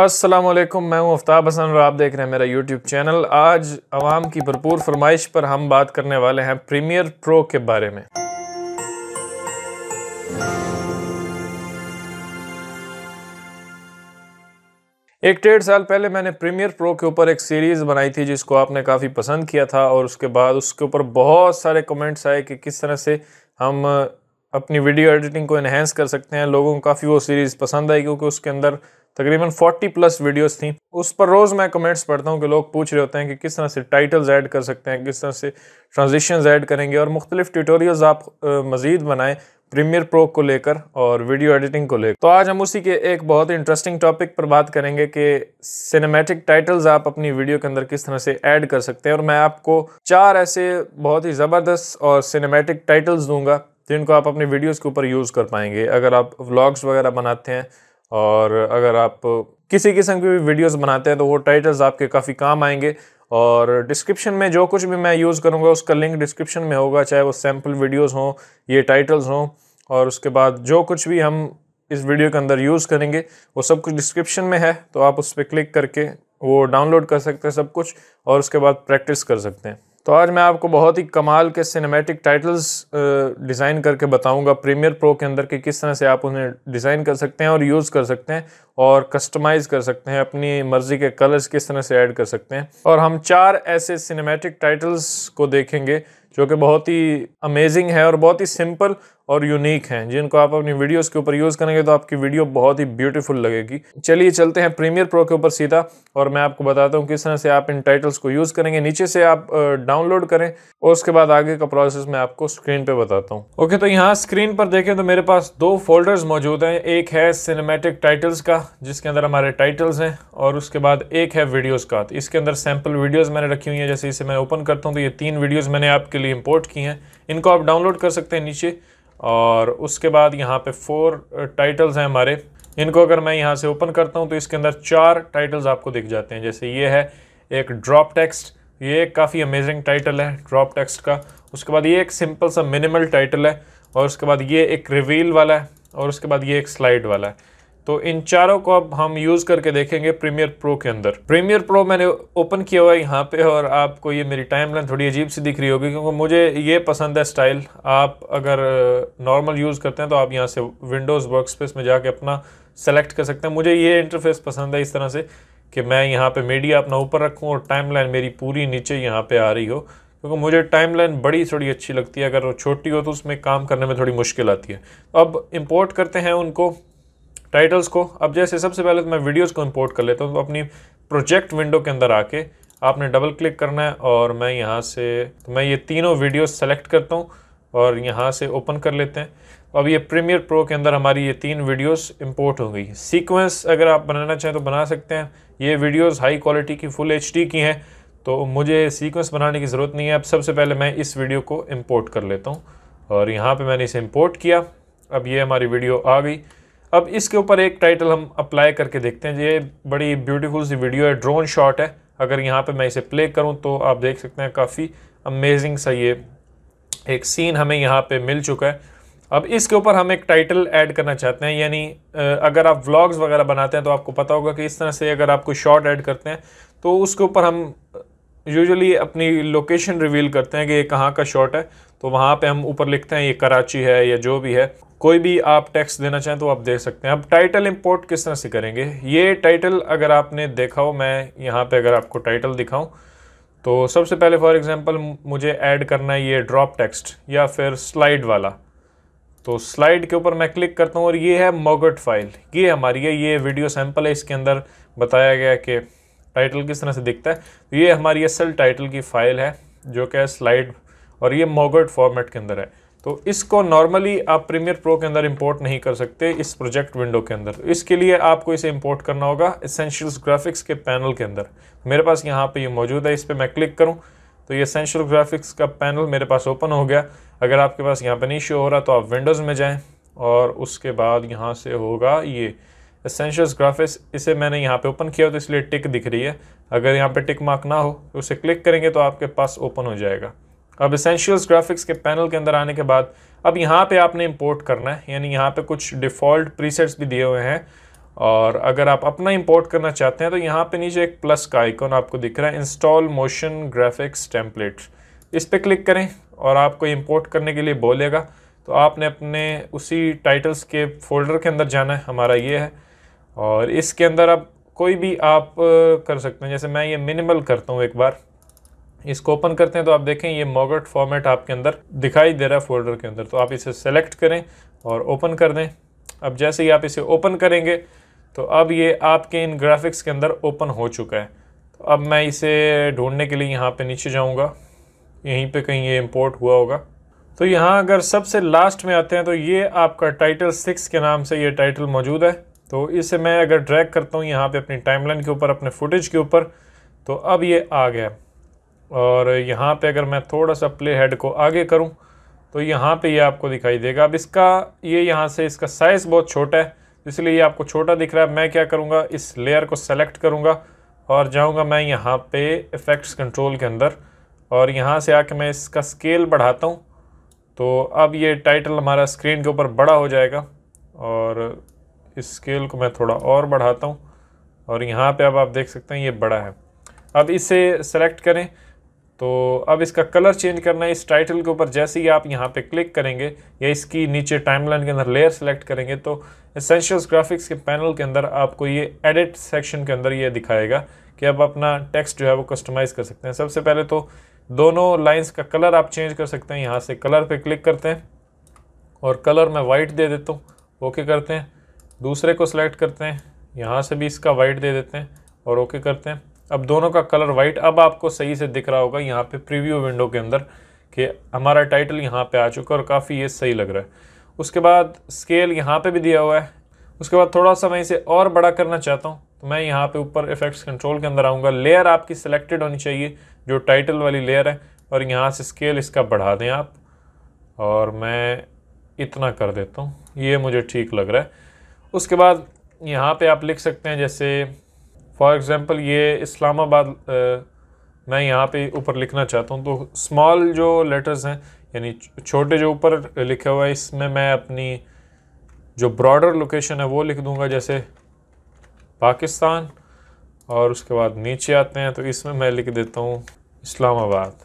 अस्सलाम वालेकुम मैं हूं आफ्ताब हसन और आप देख रहे हैं मेरा यूट्यूब चैनल आज आवाम की भरपूर फरमाइश पर हम बात करने वाले हैं प्रीमियर प्रो के बारे में एक डेढ़ साल पहले मैंने प्रीमियर प्रो के ऊपर एक सीरीज़ बनाई थी जिसको आपने काफ़ी पसंद किया था और उसके बाद उसके ऊपर बहुत सारे कमेंट्स आए कि किस तरह से हम अपनी वीडियो एडिटिंग को इन्हेंस कर सकते हैं लोगों को काफ़ी वो सीरीज़ पसंद आई क्योंकि उसके अंदर तकरीबन 40 प्लस वीडियोस थी उस पर रोज़ मैं कमेंट्स पढ़ता हूँ कि लोग पूछ रहे होते हैं कि किस तरह से टाइटल्स ऐड कर सकते हैं किस तरह से ट्रांजिशन ऐड करेंगे और मुख्तलिफ ट्यूटोरियल्स आप मज़ीद बनाएं प्रीमियर प्रो को लेकर और वीडियो एडिटिंग को लेकर तो आज हम उसी के एक बहुत इंटरेस्टिंग टॉपिक पर बात करेंगे कि सिनेमैटिक टाइटल्स आप अपनी वीडियो के अंदर किस तरह से ऐड कर सकते हैं और मैं आपको चार ऐसे बहुत ही ज़बरदस्त और सिनेमैटिक टाइटल्स दूंगा जिनको आप अपनी वीडियोस के ऊपर यूज़ कर पाएंगे अगर आप व्लॉग्स वगैरह बनाते हैं और अगर आप किसी किस्म की भी वीडियोस बनाते हैं तो वो टाइटल्स आपके काफ़ी काम आएंगे और डिस्क्रिप्शन में जो कुछ भी मैं यूज़ करूँगा उसका लिंक डिस्क्रिप्शन में होगा चाहे वो सैम्पल वीडियोज़ हों ये टाइटल्स हों और उसके बाद जो कुछ भी हम इस वीडियो के अंदर यूज़ करेंगे वो सब कुछ डिस्क्रिप्शन में है तो आप उस पर क्लिक करके वो डाउनलोड कर सकते हैं सब कुछ और उसके बाद प्रैक्टिस कर सकते हैं तो आज मैं आपको बहुत ही कमाल के सिनेमैटिक टाइटल्स डिज़ाइन करके बताऊंगा प्रीमियर प्रो के अंदर कि किस तरह से आप उन्हें डिज़ाइन कर सकते हैं और यूज़ कर सकते हैं और कस्टमाइज़ कर सकते हैं अपनी मर्ज़ी के कलर्स किस तरह से ऐड कर सकते हैं और हम चार ऐसे सिनेमैटिक टाइटल्स को देखेंगे जो कि बहुत ही अमेजिंग है और बहुत ही सिंपल और यूनिक हैं जिनको आप अपनी वीडियोस के ऊपर यूज़ करेंगे तो आपकी वीडियो बहुत ही ब्यूटीफुल लगेगी चलिए चलते हैं प्रीमियर प्रो के ऊपर सीधा और मैं आपको बताता हूँ किस तरह से आप इन टाइटल्स को यूज़ करेंगे नीचे से आप डाउनलोड करें और उसके बाद आगे का प्रोसेस मैं आपको स्क्रीन पर बताता हूँ ओके तो यहाँ स्क्रीन पर देखें तो मेरे पास दो फोल्डर्स मौजूद हैं एक है सिनेमेटिक टाइटल्स का जिसके अंदर हमारे टाइटल्स हैं और उसके बाद एक है वीडियोज़ का तो इसके अंदर सैम्पल वीडियोज़ मैंने रखी हुई हैं जैसे इसे मैं ओपन करता हूँ तो ये तीन वीडियोज़ मैंने आपके लिए इम्पोर्ट की हैं इनको आप डाउनलोड कर सकते हैं नीचे और उसके बाद यहाँ पे फोर टाइटल्स uh, हैं हमारे इनको अगर मैं यहाँ से ओपन करता हूँ तो इसके अंदर चार टाइटल्स आपको दिख जाते हैं जैसे ये है एक ड्रॉप टेक्स्ट ये काफ़ी अमेजिंग टाइटल है ड्रॉप टेक्स्ट का उसके बाद ये एक सिंपल सा मिनिमल टाइटल है और उसके बाद ये एक रिवील वाला है और उसके बाद ये एक स्लाइड वाला है तो इन चारों को अब हम यूज़ करके देखेंगे प्रीमियर प्रो के अंदर प्रीमियर प्रो मैंने ओपन किया हुआ है यहाँ पे और आपको ये मेरी टाइम लाइन थोड़ी अजीब सी दिख रही होगी क्योंकि मुझे ये पसंद है स्टाइल आप अगर नॉर्मल यूज़ करते हैं तो आप यहाँ से विंडोज़ वर्क स्पेस में जाके अपना सेलेक्ट कर सकते हैं मुझे ये इंटरफेस पसंद है इस तरह से कि मैं यहाँ पर मीडिया अपना ऊपर रखूँ और टाइम लाइन मेरी पूरी नीचे यहाँ पर आ रही हो क्योंकि मुझे टाइम लाइन बड़ी थोड़ी अच्छी लगती है अगर वो छोटी हो तो उसमें काम करने में थोड़ी मुश्किल आती है अब इम्पोर्ट करते हैं उनको टाइटल्स को अब जैसे सबसे पहले तो मैं वीडियोज़ को इम्पोर्ट कर लेता हूँ तो अपनी प्रोजेक्ट विंडो के अंदर आके आपने डबल क्लिक करना है और मैं यहाँ से तो मैं ये तीनों वीडियो सेलेक्ट करता हूँ और यहाँ से ओपन कर लेते हैं तो अब ये प्रीमियर प्रो के अंदर हमारी ये तीन वीडियोस इंपोर्ट हो गई सीक्वेंस अगर आप बनाना चाहें तो बना सकते हैं ये वीडियोस हाई क्वालिटी की फुल एच की हैं तो मुझे सीक्वेंस बनाने की ज़रूरत नहीं है अब सबसे पहले मैं इस वीडियो को इम्पोर्ट कर लेता हूँ और यहाँ पर मैंने इसे इम्पोर्ट किया अब ये हमारी वीडियो आ गई अब इसके ऊपर एक टाइटल हम अप्लाई करके देखते हैं ये बड़ी ब्यूटीफुल सी वीडियो है ड्रोन शॉट है अगर यहाँ पे मैं इसे प्ले करूँ तो आप देख सकते हैं काफ़ी अमेजिंग सा ये एक सीन हमें यहाँ पे मिल चुका है अब इसके ऊपर हम एक टाइटल ऐड करना चाहते हैं यानी अगर आप व्लॉग्स वगैरह बनाते हैं तो आपको पता होगा कि इस तरह से अगर आप कोई शॉर्ट ऐड करते हैं तो उसके ऊपर हम यूजुअली अपनी लोकेशन रिवील करते हैं कि ये कहाँ का शॉट है तो वहाँ पे हम ऊपर लिखते हैं ये कराची है या जो भी है कोई भी आप टैक्स देना चाहें तो आप दे सकते हैं अब टाइटल इंपोर्ट किस तरह से करेंगे ये टाइटल अगर आपने देखा हो मैं यहाँ पे अगर आपको टाइटल दिखाऊं तो सबसे पहले फॉर एग्जांपल मुझे ऐड करना है ये ड्रॉप टेक्स्ट या फिर स्लाइड वाला तो स्लाइड के ऊपर मैं क्लिक करता हूँ और ये है मोगट फाइल ये हमारी है ये वीडियो सैम्पल है इसके अंदर बताया गया कि टाइटल किस तरह से दिखता है तो ये हमारी असल टाइटल की फ़ाइल है जो कि स्लाइड और ये मोगट फॉर्मेट के अंदर है तो इसको नॉर्मली आप प्रीमियर प्रो के अंदर इंपोर्ट नहीं कर सकते इस प्रोजेक्ट विंडो के अंदर तो इसके लिए आपको इसे इंपोर्ट करना होगा एसेंशियल्स ग्राफिक्स के पैनल के अंदर मेरे पास यहाँ पे ये मौजूद है इस पर मैं क्लिक करूँ तो ये एसेंशियल ग्राफिक्स का पैनल मेरे पास ओपन हो गया अगर आपके पास यहाँ पर नहीं शो हो रहा तो आप विंडोज़ में जाएँ और उसके बाद यहाँ से होगा ये एसेंशियल्स ग्राफिक्स इसे मैंने यहाँ पर ओपन किया तो इसलिए टिक दिख रही है अगर यहाँ पर टिक मार्क ना हो तो उसे क्लिक करेंगे तो आपके पास ओपन हो जाएगा अब इसेंशियल्स ग्राफिक्स के पैनल के अंदर आने के बाद अब यहाँ पे आपने इंपोर्ट करना है यानी यहाँ पे कुछ डिफ़ॉल्ट प्रीसेट्स भी दिए हुए हैं और अगर आप अपना इंपोर्ट करना चाहते हैं तो यहाँ पे नीचे एक प्लस का आइकॉन आपको दिख रहा है इंस्टॉल मोशन ग्राफिक्स टेम्पलेट इस पर क्लिक करें और आपको इम्पोर्ट करने के लिए बोलेगा तो आपने अपने उसी टाइटल्स के फोल्डर के अंदर जाना है हमारा ये है और इसके अंदर अब कोई भी आप कर सकते हैं जैसे मैं ये मिनिमल करता हूँ एक बार इसको ओपन करते हैं तो आप देखें ये मॉगट फॉर्मेट आपके अंदर दिखाई दे रहा है फोल्डर के अंदर तो आप इसे सेलेक्ट करें और ओपन कर दें अब जैसे ही आप इसे ओपन करेंगे तो अब ये आपके इन ग्राफिक्स के अंदर ओपन हो चुका है तो अब मैं इसे ढूंढने के लिए यहाँ पे नीचे जाऊँगा यहीं पे कहीं ये इम्पोर्ट हुआ होगा तो यहाँ अगर सबसे लास्ट में आते हैं तो ये आपका टाइटल सिक्स के नाम से ये टाइटल मौजूद है तो इसे मैं अगर ड्रैग करता हूँ यहाँ पर अपनी टाइम के ऊपर अपने फुटेज के ऊपर तो अब ये आ गया और यहाँ पे अगर मैं थोड़ा सा प्ले हेड को आगे करूँ तो यहाँ पे ये यह आपको दिखाई देगा अब इसका ये यह यहाँ से इसका साइज़ बहुत छोटा है इसलिए ये आपको छोटा दिख रहा है मैं क्या करूँगा इस लेयर को सेलेक्ट करूँगा और जाऊँगा मैं यहाँ पे इफ़ेक्ट्स कंट्रोल के अंदर और यहाँ से आके मैं इसका स्केल बढ़ाता हूँ तो अब ये टाइटल हमारा स्क्रीन के ऊपर बड़ा हो जाएगा और इस स्केल को मैं थोड़ा और बढ़ाता हूँ और यहाँ पर अब आप देख सकते हैं ये बड़ा है अब इसे सेलेक्ट करें तो अब इसका कलर चेंज करना है इस टाइटल के ऊपर जैसे ही आप यहाँ पे क्लिक करेंगे या इसकी नीचे टाइमलाइन के अंदर लेयर सेलेक्ट करेंगे तो एसेंशियल्स ग्राफिक्स के पैनल के अंदर आपको ये एडिट सेक्शन के अंदर ये दिखाएगा कि आप अपना टेक्स्ट जो है वो कस्टमाइज़ कर सकते हैं सबसे पहले तो दोनों लाइन्स का कलर आप चेंज कर सकते हैं यहाँ से कलर पर क्लिक करते हैं और कलर मैं वाइट दे देता हूँ ओके करते हैं दूसरे को सिलेक्ट करते हैं यहाँ से भी इसका वाइट दे देते हैं और ओके करते हैं अब दोनों का कलर वाइट अब आपको सही से दिख रहा होगा यहाँ पे प्रीव्यू विंडो के अंदर कि हमारा टाइटल यहाँ पे आ चुका है और काफ़ी ये सही लग रहा है उसके बाद स्केल यहाँ पे भी दिया हुआ है उसके बाद थोड़ा सा मैं इसे और बड़ा करना चाहता हूँ तो मैं यहाँ पे ऊपर इफेक्ट्स कंट्रोल के अंदर आऊँगा लेयर आपकी सिलेक्टेड होनी चाहिए जो टाइटल वाली लेयर है और यहाँ से स्केल इसका बढ़ा दें आप और मैं इतना कर देता हूँ ये मुझे ठीक लग रहा है उसके बाद यहाँ पर आप लिख सकते हैं जैसे फॉर एग्ज़ाम्पल ये इस्लामाबाद मैं यहाँ पे ऊपर लिखना चाहता हूँ तो स्मॉल जो लेटर्स हैं यानी छोटे जो ऊपर लिखे हुआ है इसमें मैं अपनी जो ब्रॉडर लोकेशन है वो लिख दूँगा जैसे पाकिस्तान और उसके बाद नीचे आते हैं तो इसमें मैं लिख देता हूँ इस्लामाबाद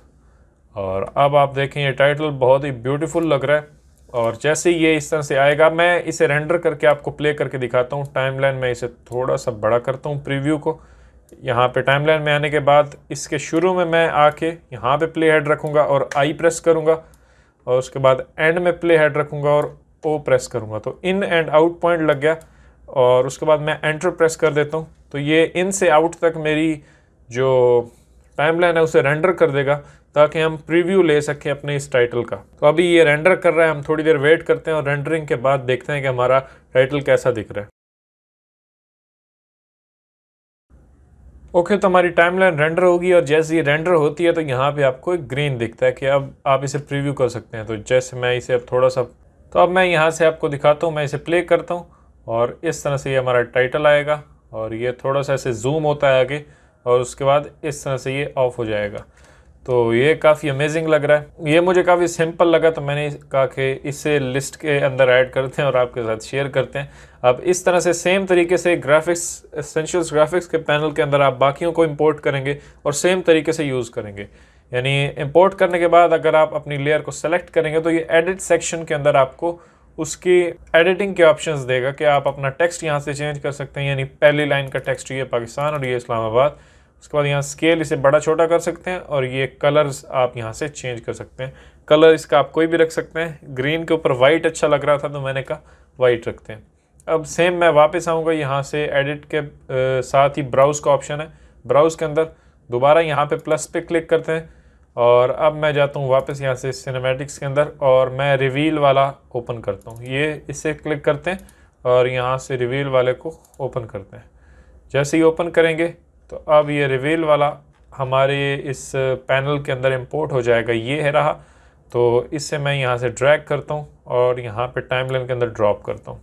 और अब आप देखें ये टाइटल बहुत ही ब्यूटीफुल लग रहा है और जैसे ये इस तरह से आएगा मैं इसे रेंडर करके आपको प्ले करके दिखाता हूँ टाइमलाइन में इसे थोड़ा सा बड़ा करता हूँ प्रीव्यू को यहाँ पे टाइमलाइन में आने के बाद इसके शुरू में मैं आके यहाँ पे प्ले हेड रखूँगा और आई प्रेस करूँगा और उसके बाद एंड में प्ले हेड रखूँगा और ओ प्रेस करूँगा तो इन एंड आउट पॉइंट लग गया और उसके बाद मैं एंटर प्रेस कर देता हूँ तो ये इन से आउट तक मेरी जो टाइमलाइन है उसे रेंडर कर देगा ताकि हम प्रीव्यू ले सकें अपने इस टाइटल का तो अभी ये रेंडर कर रहा है हम थोड़ी देर वेट करते हैं और रेंडरिंग के बाद देखते हैं कि हमारा टाइटल कैसा दिख रहा है ओके okay, तो हमारी टाइमलाइन रेंडर होगी और जैसे ये रेंडर होती है तो यहाँ पे आपको एक ग्रीन दिखता है कि अब आप इसे प्रीव्यू कर सकते हैं तो जैसे मैं इसे अब थोड़ा सा तो अब मैं यहाँ से आपको दिखाता हूँ मैं इसे प्ले करता हूँ और इस तरह से ये हमारा टाइटल आएगा और ये थोड़ा सा ऐसे जूम होता है आगे और उसके बाद इस तरह से ये ऑफ हो जाएगा तो ये काफ़ी अमेजिंग लग रहा है ये मुझे काफ़ी सिंपल लगा तो मैंने कहा कि इसे लिस्ट के अंदर ऐड करते हैं और आपके साथ शेयर करते हैं अब इस तरह से सेम तरीके से ग्राफिक्स एसेंशियल्स ग्राफिक्स के पैनल के अंदर आप बाकियों को इंपोर्ट करेंगे और सेम तरीके से यूज़ करेंगे यानी इंपोर्ट करने के बाद अगर आप अपनी लेयर को सेलेक्ट करेंगे तो ये एडिट सेक्शन के अंदर आपको उसकी एडिटिंग के ऑप्शंस देगा कि आप अपना टेक्स्ट यहाँ से चेंज कर सकते हैं यानी पहली लाइन का टेक्स्ट ये पाकिस्तान और ये इस्लामाबाद उसके बाद यहाँ स्केल इसे बड़ा छोटा कर सकते हैं और ये कलर्स आप यहाँ से चेंज कर सकते हैं कलर इसका आप कोई भी रख सकते हैं ग्रीन के ऊपर वाइट अच्छा लग रहा था तो मैंने कहा वाइट रखते हैं अब सेम मैं वापस आऊँगा यहाँ से एडिट के आ, साथ ही ब्राउज़ का ऑप्शन है ब्राउज़ के अंदर दोबारा यहाँ पर प्लस पे क्लिक करते हैं और अब मैं जाता हूँ वापस यहाँ से सिनेमेटिक्स के अंदर और मैं रिवील वाला ओपन करता हूँ ये इसे क्लिक करते हैं और यहाँ से रिवील वाले को ओपन करते हैं जैसे ही ओपन करेंगे तो अब ये रिवेल वाला हमारे इस पैनल के अंदर इंपोर्ट हो जाएगा ये है रहा तो इससे मैं यहाँ से ड्रैग करता हूँ और यहाँ पे टाइमलाइन के अंदर ड्रॉप करता हूँ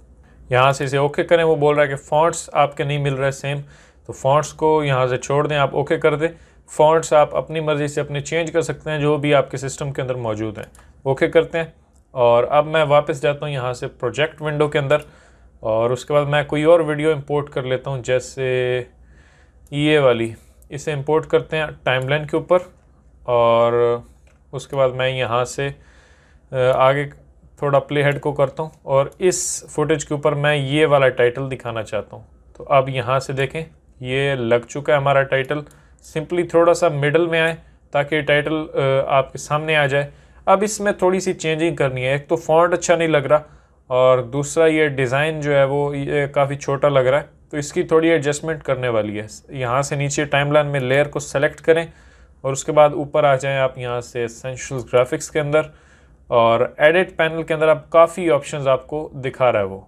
यहाँ से इसे ओके करें वो बोल रहा है कि फॉन्ट्स आपके नहीं मिल रहे सेम तो फॉन्ट्स को यहाँ से छोड़ दें आप ओके कर दें फॉन्ट्स आप अपनी मर्ज़ी से अपने चेंज कर सकते हैं जो भी आपके सिस्टम के अंदर मौजूद हैं ओके करते हैं और अब मैं वापस जाता हूँ यहाँ से प्रोजेक्ट विंडो के अंदर और उसके बाद मैं कोई और वीडियो इम्पोर्ट कर लेता हूँ जैसे ये वाली इसे इंपोर्ट करते हैं टाइमलाइन के ऊपर और उसके बाद मैं यहाँ से आगे थोड़ा प्ले हेड को करता हूँ और इस फुटेज के ऊपर मैं ये वाला टाइटल दिखाना चाहता हूँ तो अब यहाँ से देखें ये लग चुका है हमारा टाइटल सिंपली थोड़ा सा मिडल में आए ताकि टाइटल आपके सामने आ जाए अब इसमें थोड़ी सी चेंजिंग करनी है एक तो फॉन्ट अच्छा नहीं लग रहा और दूसरा ये डिज़ाइन जो है वो काफ़ी छोटा लग रहा है तो इसकी थोड़ी एडजस्टमेंट करने वाली है यहाँ से नीचे टाइमलाइन में लेयर को सेलेक्ट करें और उसके बाद ऊपर आ जाएं आप यहाँ से सेंशल ग्राफिक्स के अंदर और एडिट पैनल के अंदर आप काफ़ी ऑप्शंस आपको दिखा रहा है वो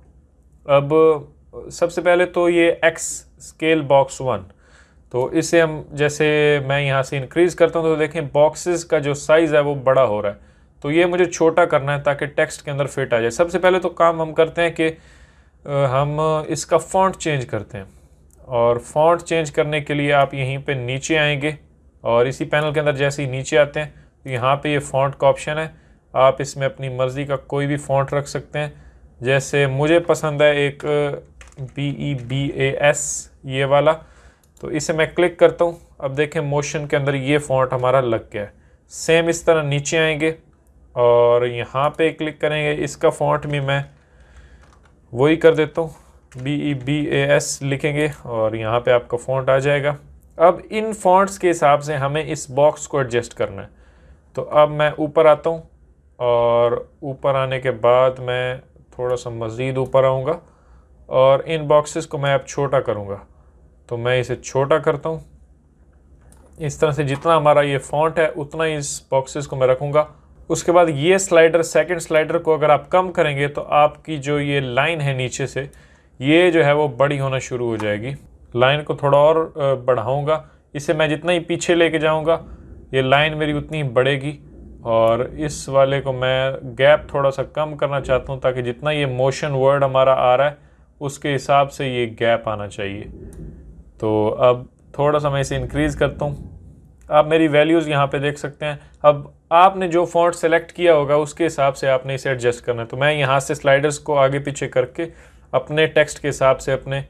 अब सबसे पहले तो ये एक्स स्केल बॉक्स वन तो इसे हम जैसे मैं यहाँ से इंक्रीज़ करता हूँ तो देखें बॉक्सेस का जो साइज़ है वो बड़ा हो रहा है तो ये मुझे छोटा करना है ताकि टेक्स्ट के अंदर फिट आ जाए सबसे पहले तो काम हम करते हैं कि हम इसका फॉन्ट चेंज करते हैं और फॉन्ट चेंज करने के लिए आप यहीं पे नीचे आएंगे और इसी पैनल के अंदर जैसे ही नीचे आते हैं तो यहाँ पे ये फॉन्ट का ऑप्शन है आप इसमें अपनी मर्ज़ी का कोई भी फॉन्ट रख सकते हैं जैसे मुझे पसंद है एक B E B A S ये वाला तो इसे मैं क्लिक करता हूँ अब देखें मोशन के अंदर ये फॉन्ट हमारा लग गया है सेम इस तरह नीचे आएंगे और यहाँ पे क्लिक करेंगे इसका फॉन्ट भी मैं वही कर देता हूँ B E B A S लिखेंगे और यहाँ पे आपका फॉन्ट आ जाएगा अब इन फॉन्ट्स के हिसाब से हमें इस बॉक्स को एडजस्ट करना है तो अब मैं ऊपर आता हूँ और ऊपर आने के बाद मैं थोड़ा सा मज़ीद ऊपर आऊँगा और इन बॉक्सेस को मैं अब छोटा करूँगा तो मैं इसे छोटा करता हूँ इस तरह से जितना हमारा ये फॉन्ट है उतना ही इस बॉक्सेस को मैं रखूँगा उसके बाद ये स्लाइडर सेकंड स्लाइडर को अगर आप कम करेंगे तो आपकी जो ये लाइन है नीचे से ये जो है वो बड़ी होना शुरू हो जाएगी लाइन को थोड़ा और बढ़ाऊँगा इसे मैं जितना ही पीछे लेके जाऊँगा ये लाइन मेरी उतनी ही बढ़ेगी और इस वाले को मैं गैप थोड़ा सा कम करना चाहता हूँ ताकि जितना ये मोशन वर्ड हमारा आ रहा है उसके हिसाब से ये गैप आना चाहिए तो अब थोड़ा सा मैं इसे इनक्रीज़ करता हूँ आप मेरी वैल्यूज़ यहाँ पे देख सकते हैं अब आपने जो फॉन्ट सेलेक्ट किया होगा उसके हिसाब से आपने इसे एडजस्ट करना है तो मैं यहाँ से स्लाइडर्स को आगे पीछे करके अपने टेक्स्ट के हिसाब से अपने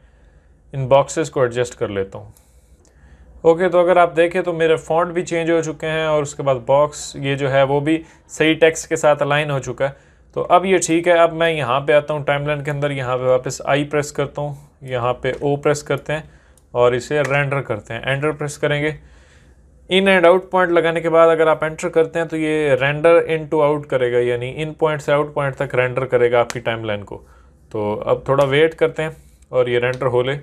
इन बॉक्सेस को एडजस्ट कर लेता हूँ ओके okay, तो अगर आप देखें तो मेरे फॉन्ट भी चेंज हो चुके हैं और उसके बाद बॉक्स ये जो है वो भी सही टेक्स्ट के साथ अलाइन हो चुका है तो अब ये ठीक है अब मैं यहाँ पे आता हूँ टाइमलाइन के अंदर यहाँ पे वापस आई प्रेस करता हूँ यहाँ पे ओ प्रेस करते हैं और इसे रेंडर करते हैं एंडर प्रेस करेंगे इन एंड आउट पॉइंट लगाने के बाद अगर आप एंटर करते हैं तो ये रेंडर इन टू आउट करेगा यानी इन पॉइंट से आउट पॉइंट तक रेंडर करेगा आपकी टाइमलाइन को तो अब थोड़ा वेट करते हैं और ये रेंडर हो ले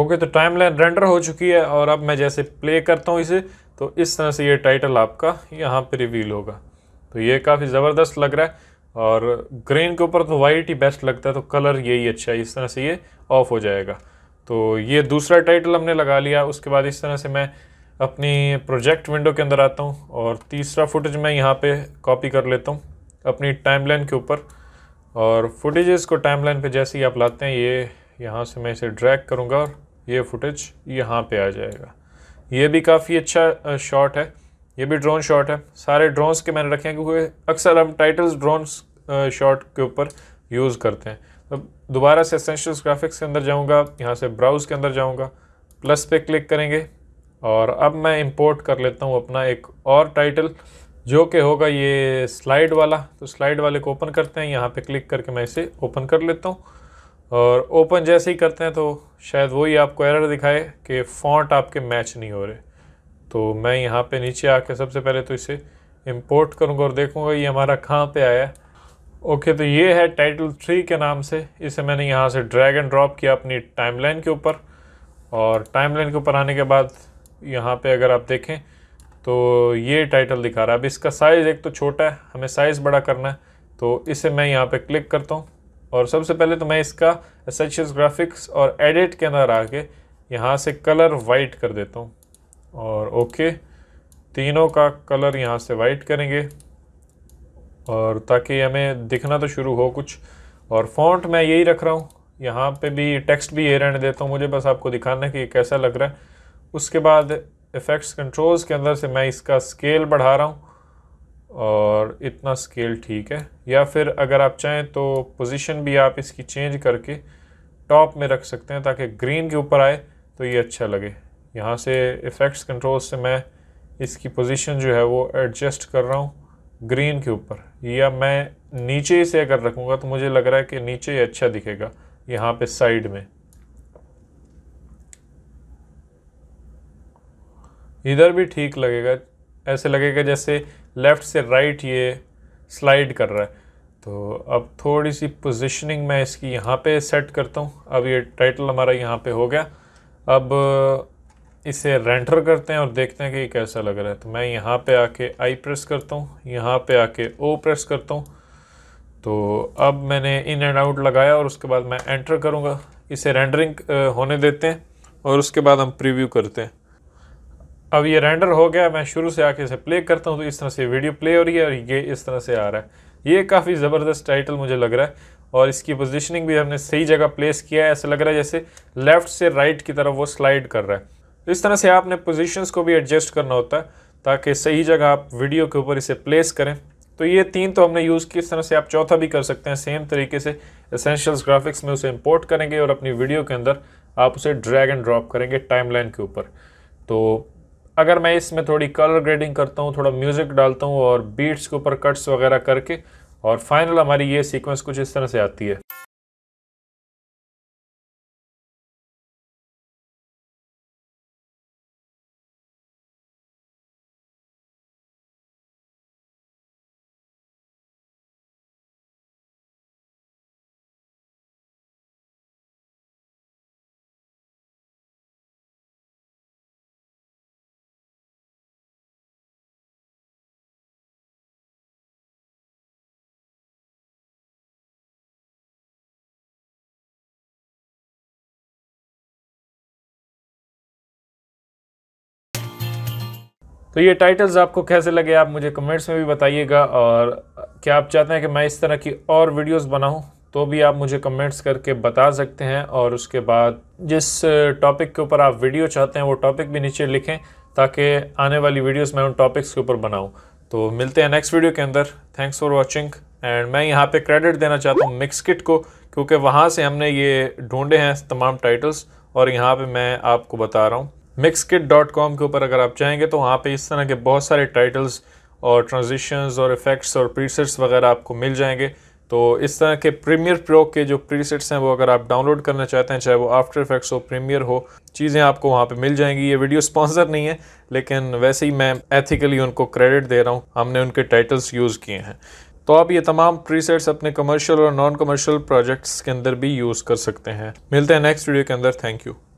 ओके तो टाइमलाइन रेंडर हो चुकी है और अब मैं जैसे प्ले करता हूँ इसे तो इस तरह से ये टाइटल आपका यहाँ पर रिवील होगा तो ये काफ़ी ज़बरदस्त लग रहा है और ग्रीन के ऊपर तो वाइट ही बेस्ट लगता है तो कलर यही अच्छा है इस तरह से ये ऑफ हो जाएगा तो ये दूसरा टाइटल हमने लगा लिया उसके बाद इस तरह से मैं अपनी प्रोजेक्ट विंडो के अंदर आता हूँ और तीसरा फुटेज मैं यहाँ पे कॉपी कर लेता हूँ अपनी टाइमलाइन के ऊपर और फुटेजेस को टाइमलाइन पे जैसे ही आप लाते हैं ये यहाँ से मैं इसे ड्रैग करूँगा और ये फुटेज यहाँ पे आ जाएगा ये भी काफ़ी अच्छा शॉट है ये भी ड्रोन शॉट है सारे ड्रोन्स के मैंने रखे हैं क्योंकि अक्सर हम टाइटल्स ड्रोन्स शॉट के ऊपर यूज़ करते हैं तो दोबारा से असेंशल ग्राफिक्स के अंदर जाऊँगा यहाँ से ब्राउज़ के अंदर जाऊँगा प्लस पे क्लिक करेंगे और अब मैं इंपोर्ट कर लेता हूँ अपना एक और टाइटल जो कि होगा ये स्लाइड वाला तो स्लाइड वाले को ओपन करते हैं यहाँ पे क्लिक करके मैं इसे ओपन कर लेता हूँ और ओपन जैसे ही करते हैं तो शायद वही आपको एरर दिखाए कि फॉन्ट आपके मैच नहीं हो रहे तो मैं यहाँ पे नीचे आके सबसे पहले तो इसे इंपोर्ट करूँगा और देखूँगा ये हमारा कहाँ पे आया ओके तो ये है टाइटल थ्री के नाम से इसे मैंने यहाँ से ड्रैग एंड ड्रॉप किया अपनी टाइमलाइन के ऊपर और टाइमलाइन के ऊपर आने के बाद यहाँ पे अगर आप देखें तो ये टाइटल दिखा रहा है अब इसका साइज़ एक तो छोटा है हमें साइज़ बड़ा करना है तो इसे मैं यहाँ पे क्लिक करता हूँ और सबसे पहले तो मैं इसका एसेंशियस ग्राफिक्स और एडिट के अंदर आके यहाँ से कलर वाइट कर देता हूँ और ओके तीनों का कलर यहाँ से वाइट करेंगे और ताकि हमें दिखना तो शुरू हो कुछ और फॉन्ट मैं यही रख रहा हूँ यहाँ पे भी टेक्स्ट भी ये रहने देता हूँ मुझे बस आपको दिखाना है कि कैसा लग रहा है उसके बाद इफ़ेक्ट्स कंट्रोल्स के अंदर से मैं इसका स्केल बढ़ा रहा हूँ और इतना स्केल ठीक है या फिर अगर आप चाहें तो पोजीशन भी आप इसकी चेंज करके टॉप में रख सकते हैं ताकि ग्रीन के ऊपर आए तो ये अच्छा लगे यहाँ से इफ़ेक्ट्स कंट्रोल से मैं इसकी पोजीशन जो है वो एडजस्ट कर रहा हूँ ग्रीन के ऊपर या मैं नीचे से अगर रखूँगा तो मुझे लग रहा है कि नीचे अच्छा दिखेगा यहाँ पर साइड में इधर भी ठीक लगेगा ऐसे लगेगा जैसे लेफ़्ट से राइट ये स्लाइड कर रहा है तो अब थोड़ी सी पोजिशनिंग मैं इसकी यहाँ पे सेट करता हूँ अब ये टाइटल हमारा यहाँ पे हो गया अब इसे रेंटर करते हैं और देखते हैं कि कैसा लग रहा है तो मैं यहाँ पे आके आई प्रेस करता हूँ यहाँ पे आके ओ प्रेस करता हूँ तो अब मैंने इन एंड आउट लगाया और उसके बाद मैं एंटर करूँगा इसे रेंडरिंग होने देते हैं और उसके बाद हम प्रिव्यू करते हैं अब ये रेंडर हो गया मैं शुरू से आके इसे प्ले करता हूँ तो इस तरह से वीडियो प्ले हो रही है और ये इस तरह से आ रहा है ये काफ़ी ज़बरदस्त टाइटल मुझे लग रहा है और इसकी पोजिशनिंग भी हमने सही जगह प्लेस किया है ऐसा लग रहा है जैसे लेफ़्ट से राइट की तरफ वो स्लाइड कर रहा है इस तरह से आपने पोजिशंस को भी एडजस्ट करना होता है ताकि सही जगह आप वीडियो के ऊपर इसे प्लेस करें तो ये तीन तो हमने यूज़ किया इस तरह से आप चौथा भी कर सकते हैं सेम तरीके से एसेंशियल्स ग्राफिक्स में उसे इंपोर्ट करेंगे और अपनी वीडियो के अंदर आप उसे ड्रैग एंड ड्रॉप करेंगे टाइमलाइन के ऊपर तो अगर मैं इसमें थोड़ी कलर ग्रेडिंग करता हूँ थोड़ा म्यूज़िक डालता हूँ और बीट्स के ऊपर कट्स वगैरह करके और फाइनल हमारी ये सीक्वेंस कुछ इस तरह से आती है तो ये टाइटल्स आपको कैसे लगे आप मुझे कमेंट्स में भी बताइएगा और क्या आप चाहते हैं कि मैं इस तरह की और वीडियोस बनाऊं तो भी आप मुझे कमेंट्स करके बता सकते हैं और उसके बाद जिस टॉपिक uh, के ऊपर आप वीडियो चाहते हैं वो टॉपिक भी नीचे लिखें ताकि आने वाली वीडियोस मैं उन टॉपिक्स के ऊपर बनाऊँ तो मिलते हैं नेक्स्ट वीडियो के अंदर थैंक्स फॉर वॉचिंग एंड मैं यहाँ पर क्रेडिट देना चाहता हूँ मिक्स किट को क्योंकि वहाँ से हमने ये ढूँढे हैं तमाम टाइटल्स और यहाँ पर मैं आपको बता रहा हूँ मिक्स किट डॉट कॉम के ऊपर अगर आप जाएंगे तो वहाँ पे इस तरह के बहुत सारे टाइटल्स और ट्रांजिशंस और इफ़ेक्ट्स और प्रीसेट्स वगैरह आपको मिल जाएंगे तो इस तरह के प्रीमियर प्रो के जो प्रीसेट्स हैं वो अगर आप डाउनलोड करना चाहते हैं चाहे वो आफ्टर इफेक्ट्स हो प्रीमियर हो चीज़ें आपको वहाँ पे मिल जाएंगी ये वीडियो स्पॉन्सर नहीं है लेकिन वैसे ही मैं एथिकली उनको क्रेडिट दे रहा हूँ हमने उनके टाइटल्स यूज़ किए हैं तो आप ये तमाम प्रीसेट्स अपने कमर्शियल और नॉन कमर्शियल प्रोजेक्ट्स के अंदर भी यूज़ कर सकते हैं मिलते हैं नेक्स्ट वीडियो के अंदर थैंक यू